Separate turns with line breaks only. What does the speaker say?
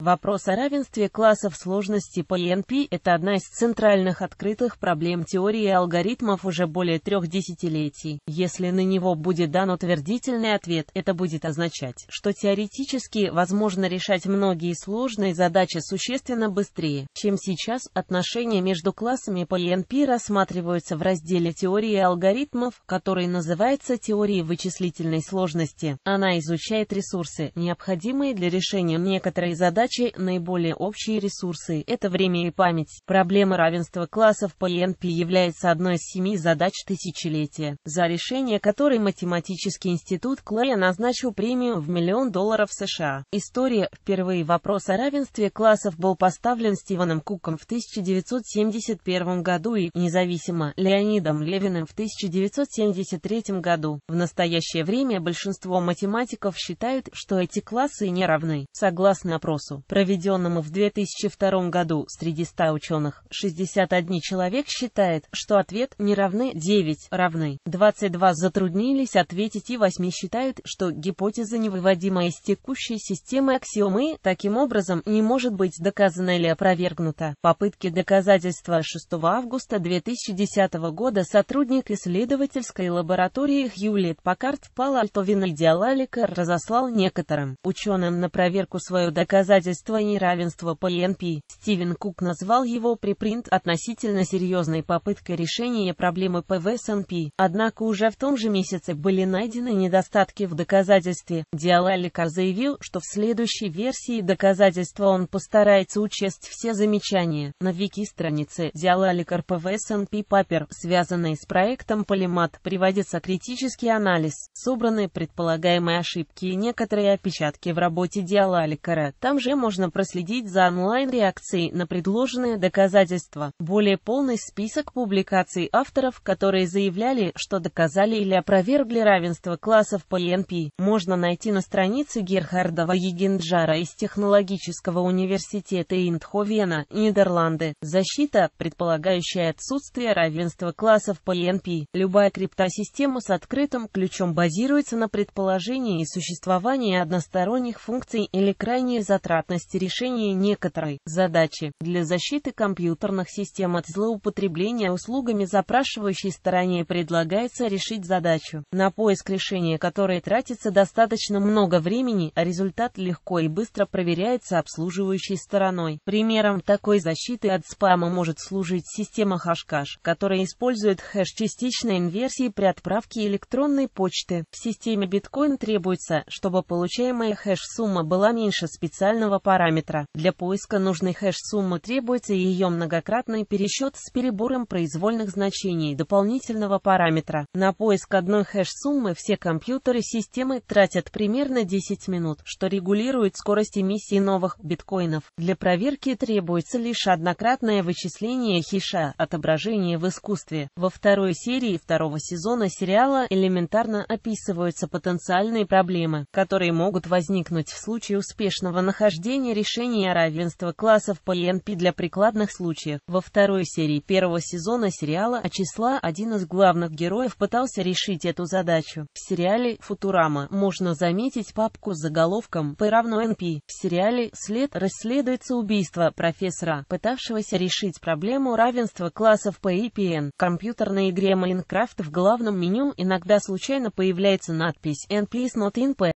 Вопрос о равенстве классов сложности по ЕНП – это одна из центральных открытых проблем теории алгоритмов уже более трех десятилетий. Если на него будет дан утвердительный ответ, это будет означать, что теоретически возможно решать многие сложные задачи существенно быстрее, чем сейчас. Отношения между классами по ЕНП рассматриваются в разделе теории алгоритмов, который называется теорией вычислительной сложности. Она изучает ресурсы, необходимые для решения некоторой задачи задачи, наиболее общие ресурсы – это время и память. Проблема равенства классов по ЕНП является одной из семи задач тысячелетия, за решение которой математический институт Клея назначил премию в миллион долларов США. История. Впервые вопрос о равенстве классов был поставлен Стивеном Куком в 1971 году и, независимо, Леонидом Левиным в 1973 году. В настоящее время большинство математиков считают, что эти классы не равны. Согласно опросу, опросу, проведенному в 2002 году среди 100 ученых, 61 человек считает, что ответ не равны 9 равны, 22 затруднились ответить и 8 считают, что гипотеза невыводима из текущей системы аксиомы, таким образом не может быть доказана или опровергнута. Попытки доказательства 6 августа 2010 года сотрудник исследовательской лаборатории Хьюлет Паккарт Пал пало и Винальдиалалика разослал некоторым ученым на проверку свое доказательство доказательство неравенства по ЕНП. Стивен Кук назвал его припринт относительно серьезной попыткой решения проблемы ПВСНП. Однако уже в том же месяце были найдены недостатки в доказательстве. Диалаликар заявил, что в следующей версии доказательства он постарается учесть все замечания. На вики-странице Диалаликар ПВСНП Папер, связанные с проектом Полимат, приводится критический анализ, собранные предполагаемые ошибки и некоторые опечатки в работе Диалаликара. Там же можно проследить за онлайн-реакцией на предложенные доказательства. Более полный список публикаций авторов, которые заявляли, что доказали или опровергли равенство классов по ЕНП, можно найти на странице Герхарда Егенджара из Технологического университета Индховена, Нидерланды. Защита, предполагающая отсутствие равенства классов по ЕНП. Любая криптосистема с открытым ключом базируется на предположении существования односторонних функций или крайне затрат вероятность решения некоторой задачи для защиты компьютерных систем от злоупотребления услугами запрашивающей стороне предлагается решить задачу, на поиск решения которой тратится достаточно много времени, а результат легко и быстро проверяется обслуживающей стороной. Примером такой защиты от спама может служить система хашкаш которая использует хэш частичной инверсии при отправке электронной почты. В системе биткоин требуется, чтобы получаемая хэш-сумма была меньше специального параметра. Для поиска нужной хэш-суммы требуется ее многократный пересчет с перебором произвольных значений дополнительного параметра. На поиск одной хэш-суммы все компьютеры системы тратят примерно 10 минут, что регулирует скорость эмиссии новых биткоинов. Для проверки требуется лишь однократное вычисление хиша отображение в искусстве. Во второй серии второго сезона сериала элементарно описываются потенциальные проблемы, которые могут возникнуть в случае успешного нахождения введение решения равенства классов по ЕНП для прикладных случаев. Во второй серии первого сезона сериала «А числа» один из главных героев пытался решить эту задачу. В сериале «Футурама» можно заметить папку с заголовком «П равно НП». В сериале «След» расследуется убийство профессора, пытавшегося решить проблему равенства классов по ИПН. В компьютерной игре Майнкрафт в главном меню иногда случайно появляется надпись «NP is not in P».